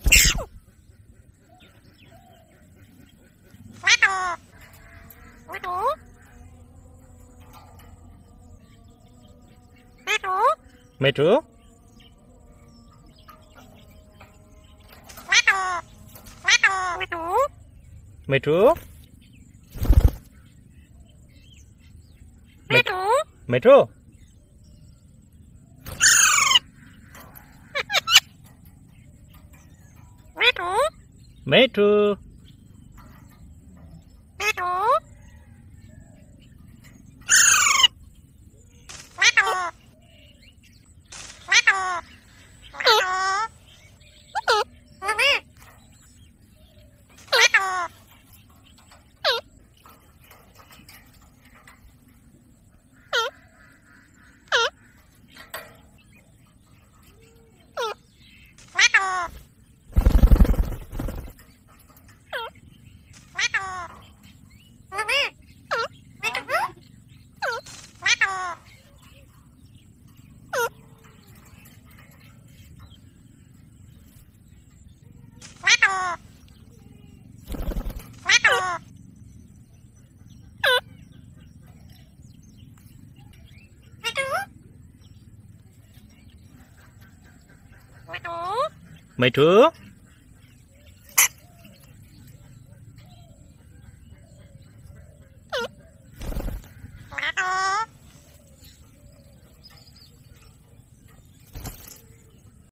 Mẹ trước Mẹ trước Mẹ trước Mẹ trước Metro. mấy đứa